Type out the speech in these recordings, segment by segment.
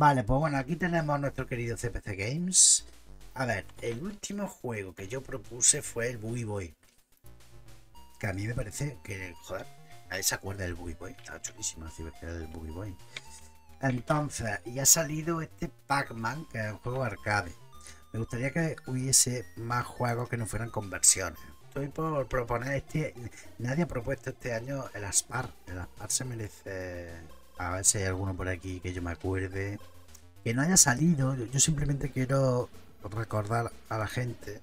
Vale, pues bueno, aquí tenemos nuestro querido CPC Games. A ver, el último juego que yo propuse fue el Boogie Boy. Que a mí me parece que, joder, a se acuerda del Boogie Boy. Estaba chulísimo la ciberpedal del Buggy Boy. Entonces, y ha salido este Pac-Man, que es un juego arcade. Me gustaría que hubiese más juegos que no fueran conversiones. Estoy por proponer este. Nadie ha propuesto este año el Aspar. El Aspar se merece a ver si hay alguno por aquí que yo me acuerde. Que no haya salido. Yo simplemente quiero recordar a la gente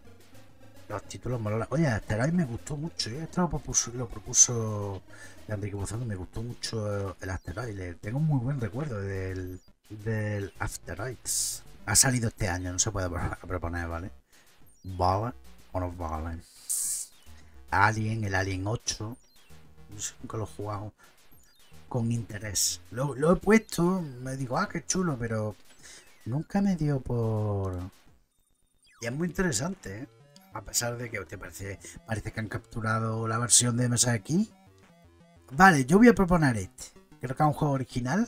los títulos malos, Oye, Asteroid me gustó mucho. Yo ¿eh? esto lo propuso, lo propuso Enrique Me gustó mucho el Asteroid. tengo muy buen recuerdo del, del Asteroids. Ha salido este año, no se puede proponer, ¿vale? o no vale. Alien, el Alien 8. No sé, nunca lo he jugado con interés. Lo, he puesto, me digo, ah, qué chulo, pero nunca me dio por... Y es muy interesante, ¿eh? a pesar de que te parece, parece que han capturado la versión de mesa aquí. Vale, yo voy a proponer este. Creo que es un juego original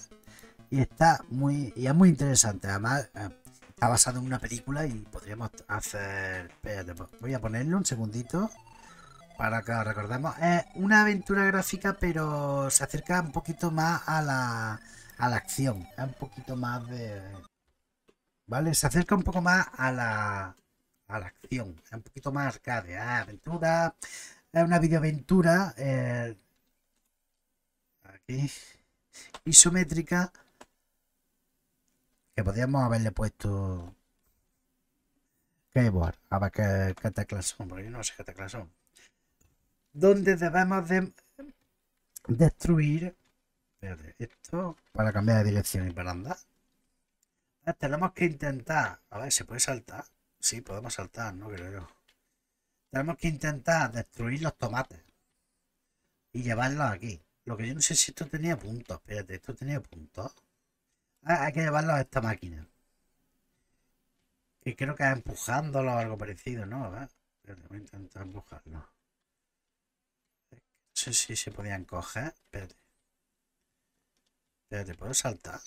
y está muy, y es muy interesante. Además, eh, está basado en una película y podríamos hacer... Espérate, voy a ponerlo un segundito para que lo recordemos, es una aventura gráfica, pero se acerca un poquito más a la, a la acción. Es un poquito más de. ¿Vale? Se acerca un poco más a la, a la acción. Es un poquito más arcade. Ah, aventura. Es una videoaventura. Eh, aquí. Isométrica. Que podríamos haberle puesto. Keyboard. A ver qué, teclas Porque yo no sé qué teclas son donde debemos destruir esto para cambiar de dirección y para andar. Ah, tenemos que intentar, a ver, ¿se puede saltar? Sí, podemos saltar, no creo Tenemos que intentar destruir los tomates y llevarlos aquí. Lo que yo no sé si esto tenía puntos, espérate, esto tenía puntos. Ah, hay que llevarlos a esta máquina. Y creo que Empujándolo o algo parecido, ¿no? A voy a intentar empujarlo sé si se podían coger. Espérate. Espérate, ¿puedo saltar?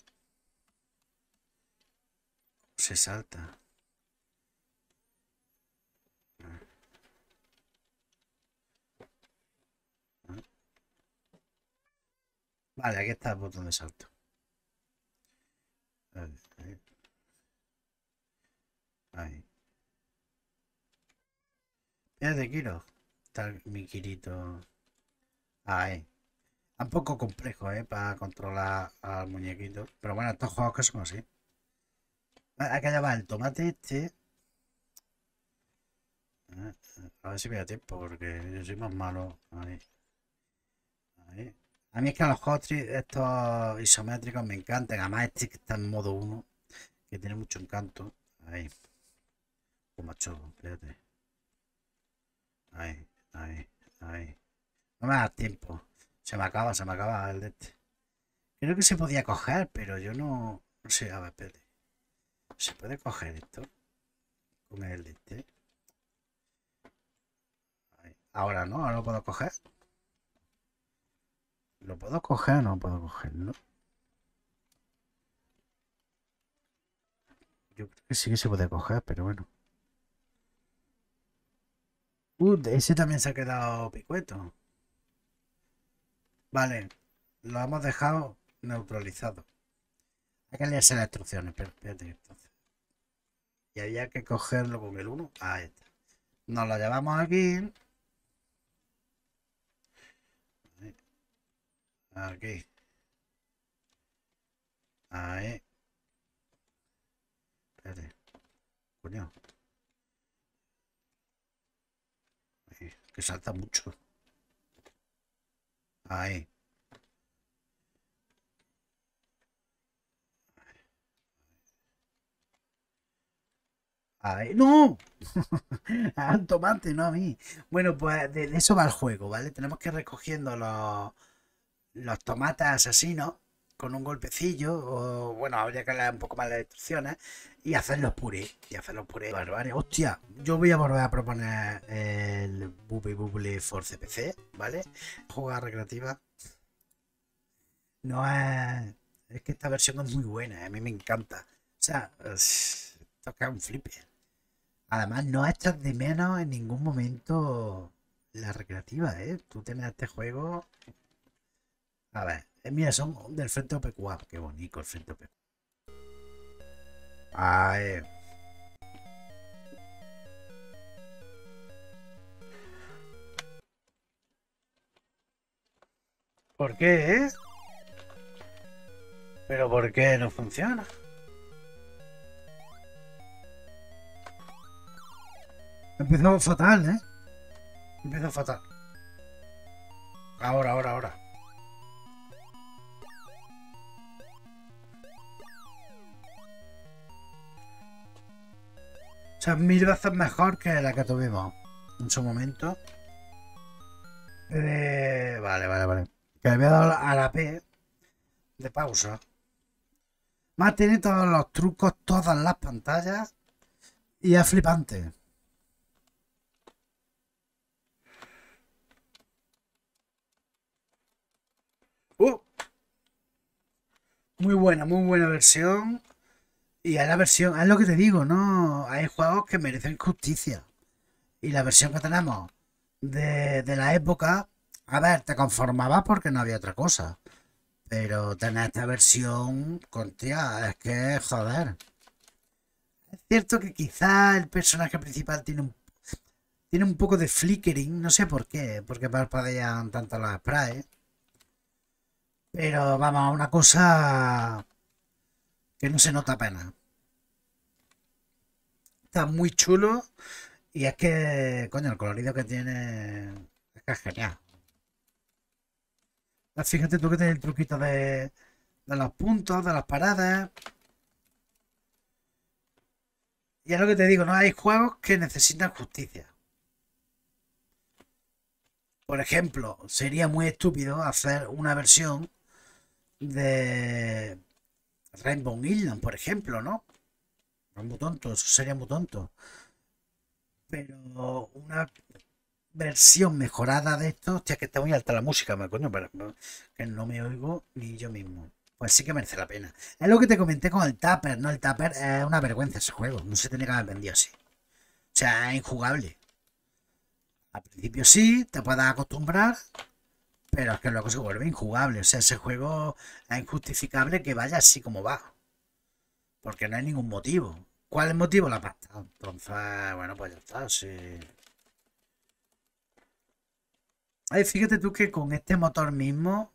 Se salta. Vale, aquí está el botón de salto. Ahí. Espérate, quiero... Está mi Kirito. Ahí. Un poco complejo, ¿eh? Para controlar al muñequito. Pero bueno, estos juegos que son así. Acá ya va el tomate este. A ver si me tiempo, porque yo soy más malo. Ahí. Ahí. A mí es que a los juegos estos isométricos me encantan. Además este que está en modo 1, que tiene mucho encanto. Ahí. Como pues macho, espérate. Ahí, ahí, ahí. No me da tiempo. Se me acaba, se me acaba el de este. Creo que se podía coger, pero yo no... No sé, a ver, espérate. ¿Se puede coger esto? Con el de este. Ahora no, ahora lo puedo coger. ¿Lo puedo coger o no puedo ¿no? Yo creo que sí que se puede coger, pero bueno. Uh, ese también se ha quedado picueto. Vale, lo hemos dejado neutralizado. Hay que leerse las instrucciones, espérate entonces. Y había que cogerlo con el 1. Ahí está. Nos lo llevamos aquí. Aquí. Ahí. Espérate. Coño. que salta mucho. Ahí. ¡No! Ah, tomate, no a mí. Bueno, pues de, eso va el juego, ¿vale? Tenemos que ir recogiendo los, los tomates asesinos con un golpecillo, o bueno, habría que darle un poco más las instrucciones, y hacer los purés, y hacer los purés Hostia, yo voy a volver a proponer el Bubble Bubble for CPC, ¿vale? jugar recreativa. No es... Es que esta versión es muy buena, a mí me encanta. O sea, toca un flipper Además, no estás de menos en ningún momento la recreativa, ¿eh? Tú tienes este juego... A ver. Eh, mira, son del Frente OP4. Qué bonito el Frente OPQA. Ah, eh. ¿Por qué, eh? ¿Pero por qué no funciona? Empezó fatal, ¿eh? Empezó fatal. Ahora, ahora, ahora. O sea, mil veces mejor que la que tuvimos en su momento. Eh, vale, vale, vale. Que le voy a a la P de pausa. Más tiene todos los trucos, todas las pantallas. Y es flipante. Uh, muy buena, muy buena versión. Y a la versión, es lo que te digo, ¿no? Hay juegos que merecen justicia. Y la versión que tenemos de, de la época, a ver, te conformabas porque no había otra cosa. Pero tener esta versión, con tía, es que, joder. Es cierto que quizá el personaje principal tiene un, tiene un poco de flickering, no sé por qué, porque parpadean tanto las sprays. Pero vamos, una cosa que no se nota apenas. Está muy chulo y es que, coño, el colorido que tiene es que es genial. Pues fíjate tú que tiene el truquito de, de los puntos, de las paradas. Y es lo que te digo, no hay juegos que necesitan justicia. Por ejemplo, sería muy estúpido hacer una versión de Rainbow Island, por ejemplo, ¿no? muy tonto, eso sería muy tonto. Pero una versión mejorada de esto, hostia, que está muy alta la música, me coño, pero que no me oigo ni yo mismo. Pues sí que merece la pena. Es lo que te comenté con el Tapper, ¿no? El Tapper es una vergüenza ese juego, no se tiene que haber vendido así. O sea, es injugable. Al principio sí, te puedes acostumbrar, pero es que luego se vuelve injugable. O sea, ese juego es injustificable que vaya así como va. Porque no hay ningún motivo. ¿Cuál es el motivo? La pasta. Entonces, bueno, pues ya está, sí. Ay, fíjate tú que con este motor mismo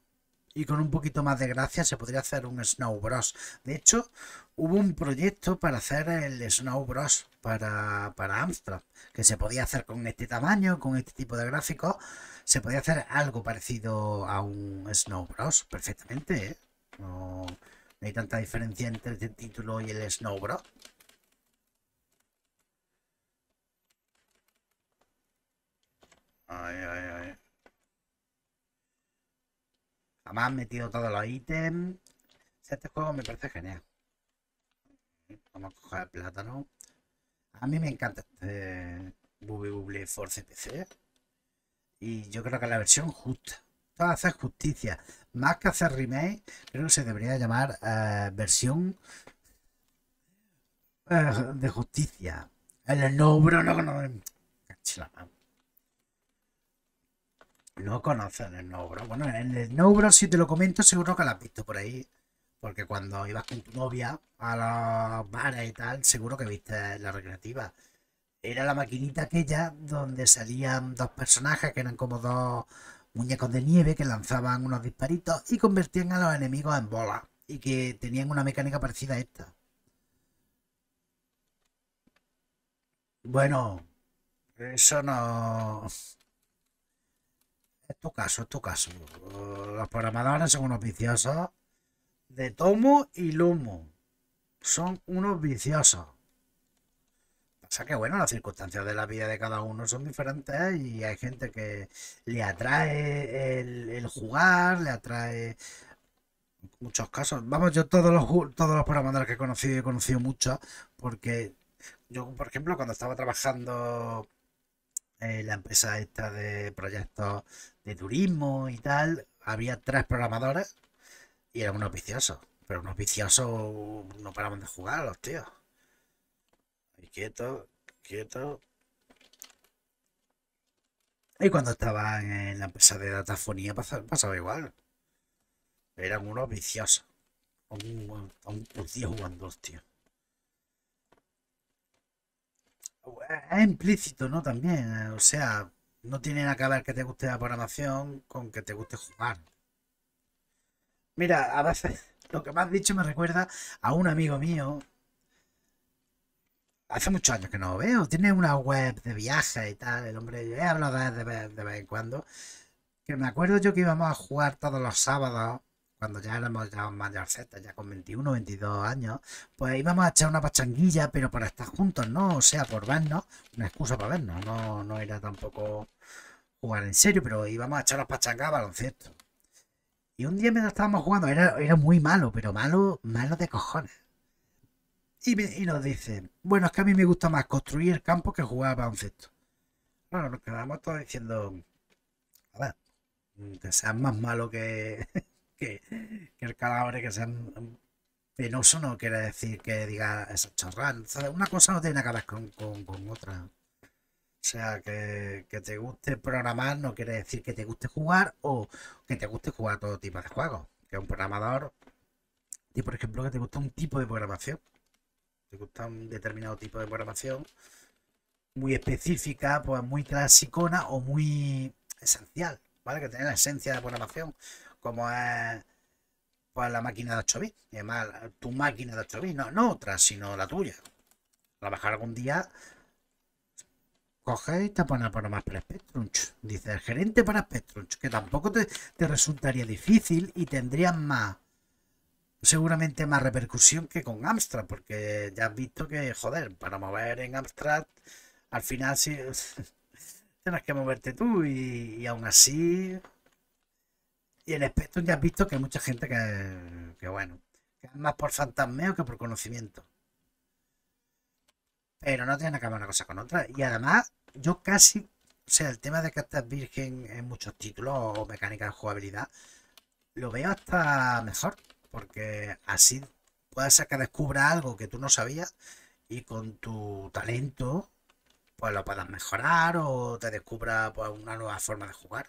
y con un poquito más de gracia se podría hacer un Snow Bros. De hecho, hubo un proyecto para hacer el Snow Bros. para, para Amstrad, que se podía hacer con este tamaño, con este tipo de gráficos, se podía hacer algo parecido a un Snow Bros. perfectamente, ¿eh? No, hay tanta diferencia entre este título y el Snow Bros. Ay, ay, ay. Además, han metido todos los ítems. Este juego me parece genial. Vamos a coger el plátano. A mí me encanta este W Force PC. Y yo creo que la versión justa. a hacer justicia. Más que hacer remake, creo que se debería llamar eh, versión eh, de justicia. El no, no, no. No conocen el Nobro. Bueno, en el Nobro si te lo comento, seguro que la has visto por ahí. Porque cuando ibas con tu novia a los bares y tal, seguro que viste la recreativa. Era la maquinita aquella donde salían dos personajes que eran como dos muñecos de nieve que lanzaban unos disparitos y convertían a los enemigos en bolas. Y que tenían una mecánica parecida a esta. Bueno, eso no... Es tu caso, es tu caso. Los programadores son unos viciosos de tomo y lomo. Son unos viciosos. sea que, bueno, las circunstancias de la vida de cada uno son diferentes y hay gente que le atrae el, jugar, le atrae muchos casos. Vamos, yo todos los, todos los programadores que he conocido, he conocido muchos, porque yo, por ejemplo, cuando estaba trabajando eh, la empresa esta de proyectos de turismo y tal, había tres programadoras y eran unos viciosos. Pero unos viciosos no paraban de jugar, los tíos. quieto, quieto. Y cuando estaba en la empresa de datafonía pasaba, igual. Eran unos viciosos. Un, un, tío jugando, tío. es implícito, ¿no? También, eh, o sea, no tiene nada que ver que te guste la programación con que te guste jugar. Mira, a veces lo que me has dicho me recuerda a un amigo mío. Hace muchos años que no lo veo. Tiene una web de viajes y tal. El hombre, yo he hablado de, de vez en cuando. Que me acuerdo yo que íbamos a jugar todos los sábados cuando ya éramos ya mayorcetas, ya con 21, 22 años, pues íbamos a echar una pachanguilla, pero para estar juntos, ¿no? O sea, por vernos, una excusa para vernos, no, no era tampoco jugar en serio, pero íbamos a echar las pachangas a baloncesto. Y un día mientras estábamos jugando, era, muy malo, pero malo, malo de cojones. Y, y nos dicen, bueno, es que a mí me gusta más construir el campo que jugar a baloncesto. Bueno, nos quedamos todos diciendo, a ver, que seas más malo que, que, el cadáver que sea penoso no quiere decir que diga esa chorrada. Una cosa no tiene nada que ver con, otra. O sea, que, que, te guste programar no quiere decir que te guste jugar o que te guste jugar todo tipo de juegos. Que un programador, y por ejemplo, que te gusta un tipo de programación, te gusta un determinado tipo de programación muy específica, pues muy clasicona o muy esencial, ¿vale? Que tiene la esencia de programación como es pues, la máquina de 8 bits. Y además, tu máquina de 8 no, otra, sino la tuya. La bajar algún día Coge y te pones a más para Spectrum. Dice el gerente para Spectrum, que tampoco te, resultaría difícil y tendrías más seguramente más repercusión que con Amstrad, porque ya has visto que, joder, para mover en Amstrad, al final sí, tienes que moverte tú y aún así y en Spectrum ya has visto que hay mucha gente que, bueno, que es más por fantasmeo que por conocimiento. Pero no tiene nada que ver una cosa con otra. Y además, yo casi, o sea, el tema de que estás virgen en muchos títulos o mecánicas de jugabilidad, lo veo hasta mejor. Porque así puede ser que descubra algo que tú no sabías y con tu talento pues lo puedas mejorar o te descubra pues, una nueva forma de jugar.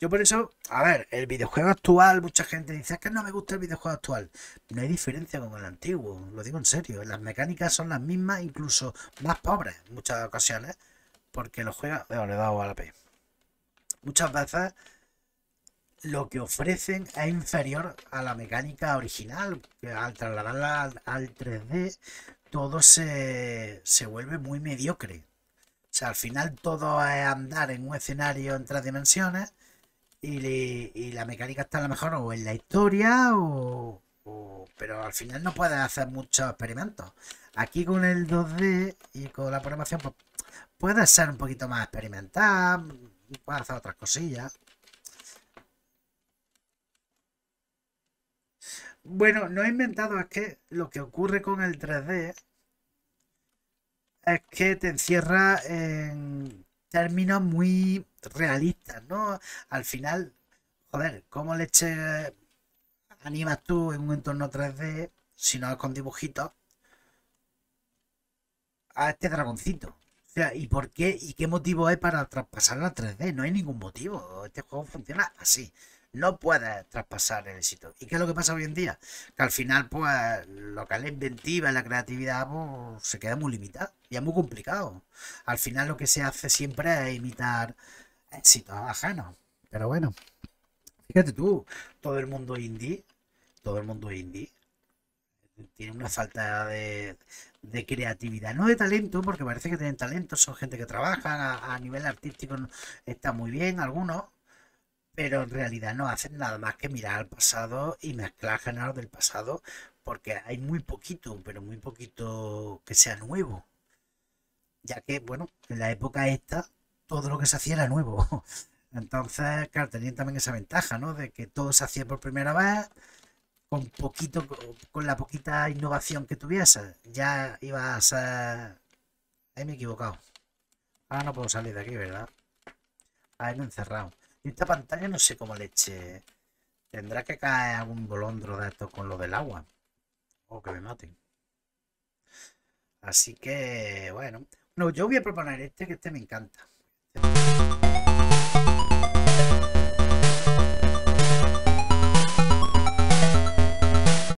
Yo por eso, a ver, el videojuego actual, mucha gente dice es que no me gusta el videojuego actual. No hay diferencia con el antiguo, lo digo en serio. Las mecánicas son las mismas, incluso más pobres en muchas ocasiones, porque los juega. Bueno, le he dado a la P. Muchas veces lo que ofrecen es inferior a la mecánica original, al trasladarla al, al 3D todo se, se vuelve muy mediocre sea, al final todo es andar en un escenario en tres dimensiones y, la mecánica está a lo mejor o en la historia o, Pero al final no puedes hacer muchos experimentos. Aquí con el 2D y con la programación pues, puedes ser un poquito más experimental, puedes hacer otras cosillas. Bueno, no he inventado, es que lo que ocurre con el 3D es que te encierra en términos muy realistas, ¿no? Al final, joder, ¿cómo le eche animas tú en un entorno 3D si no es con dibujitos a este dragoncito? O sea, ¿y por qué? ¿Y qué motivo hay para traspasarlo a 3D? No hay ningún motivo. Este juego funciona así. No puedes traspasar el éxito. ¿Y qué es lo que pasa hoy en día? Que al final, pues, lo que es la inventiva la creatividad pues, se queda muy limitada y es muy complicado. Al final, lo que se hace siempre es imitar éxitos ajenos. Pero bueno, fíjate tú, todo el mundo indie, todo el mundo indie tiene una falta de, creatividad, no de talento, porque parece que tienen talento, son gente que trabaja a, a nivel artístico, está muy bien, algunos, pero en realidad no hacen nada más que mirar al pasado y mezclar lo del pasado, porque hay muy poquito, pero muy poquito que sea nuevo. Ya que, bueno, en la época esta, todo lo que se hacía era nuevo. Entonces, claro, tenían también esa ventaja, ¿no? De que todo se hacía por primera vez, con poquito, con la poquita innovación que tuviese. Ya iba a ser. Ahí me he equivocado. Ahora no puedo salir de aquí, ¿verdad? Ahí me he encerrado. Esta pantalla no sé cómo leche. Tendrá que caer algún bolondro de estos con lo del agua. O que me maten. Así que, bueno. No, yo voy a proponer este, que este me encanta.